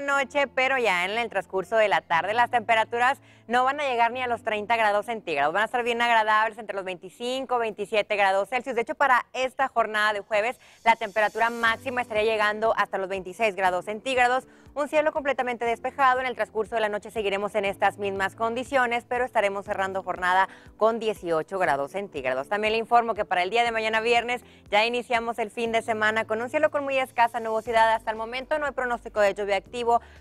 noche, pero ya en el transcurso de la tarde las temperaturas no van a llegar ni a los 30 grados centígrados, van a estar bien agradables entre los 25, 27 grados Celsius. De hecho, para esta jornada de jueves, la temperatura máxima estaría llegando hasta los 26 grados centígrados. Un cielo completamente despejado, en el transcurso de la noche seguiremos en estas mismas condiciones, pero estaremos cerrando jornada con 18 grados centígrados. También le informo que para el día de mañana viernes ya iniciamos el fin de semana con un cielo con muy escasa nubosidad. Hasta el momento no hay pronóstico de lluvia activa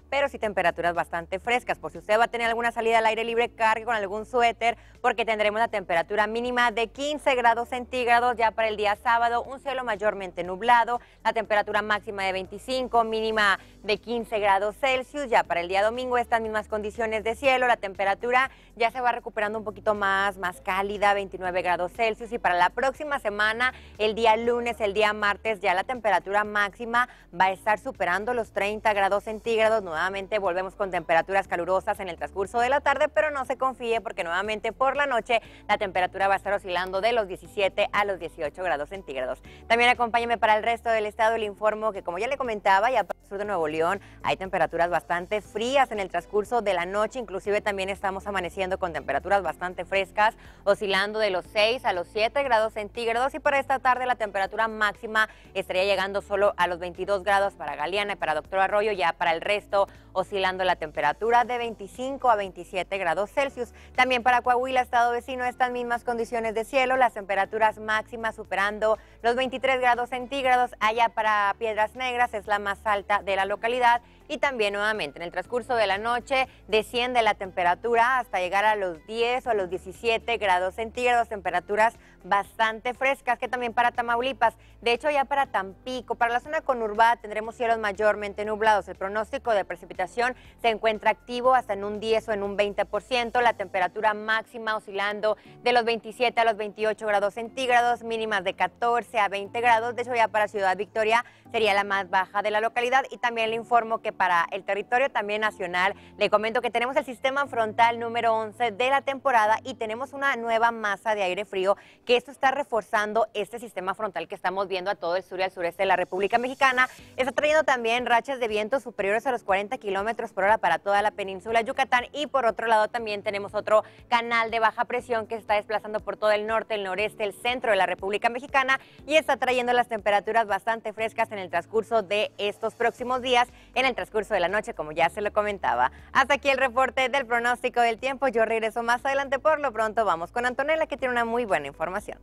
pero sí temperaturas bastante frescas. Por si usted va a tener alguna salida al aire libre, cargue con algún suéter porque tendremos la temperatura mínima de 15 grados centígrados ya para el día sábado, un cielo mayormente nublado, la temperatura máxima de 25, mínima de 15 grados Celsius, ya para el día domingo estas mismas condiciones de cielo, la temperatura ya se va recuperando un poquito más, más cálida, 29 grados Celsius y para la próxima semana, el día lunes, el día martes, ya la temperatura máxima va a estar superando los 30 grados centígrados centígrados. Nuevamente volvemos con temperaturas calurosas en el transcurso de la tarde, pero no se confíe porque nuevamente por la noche la temperatura va a estar oscilando de los 17 a los 18 grados centígrados. También acompáñeme para el resto del estado. Le informo que, como ya le comentaba, ya para el sur de Nuevo León hay temperaturas bastante frías en el transcurso de la noche. Inclusive también estamos amaneciendo con temperaturas bastante frescas, oscilando de los 6 a los 7 grados centígrados. Y para esta tarde la temperatura máxima estaría llegando solo a los 22 grados para Galeana y para Doctor Arroyo, ya para el resto, oscilando la temperatura de 25 a 27 grados Celsius. También para Coahuila, estado vecino, estas mismas condiciones de cielo, las temperaturas máximas superando los 23 grados centígrados. Allá para Piedras Negras es la más alta de la localidad y también nuevamente en el transcurso de la noche desciende la temperatura hasta llegar a los 10 o a los 17 grados centígrados, temperaturas bastante frescas que también para Tamaulipas, de hecho ya para Tampico, para la zona conurbada tendremos cielos mayormente nublados, el pronóstico de precipitación se encuentra activo hasta en un 10 o en un 20%, la temperatura máxima oscilando de los 27 a los 28 grados centígrados, mínimas de 14 a 20 grados, de hecho ya para Ciudad Victoria sería la más baja de la localidad y también le informo que para el territorio también nacional le comento que tenemos el sistema frontal número 11 de la temporada y tenemos una nueva masa de aire frío que esto está reforzando este sistema frontal que estamos viendo a todo el sur y al sureste de la República Mexicana, está trayendo también rachas de viento superiores a los 40 kilómetros por hora para toda la península Yucatán. Y por otro lado, también tenemos otro canal de baja presión que está desplazando por todo el norte, el noreste, el centro de la República Mexicana y está trayendo las temperaturas bastante frescas en el transcurso de estos próximos días, en el transcurso de la noche, como ya se lo comentaba. Hasta aquí el reporte del pronóstico del tiempo. Yo regreso más adelante. Por lo pronto, vamos con Antonella, que tiene una muy buena información.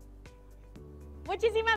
Muchísimas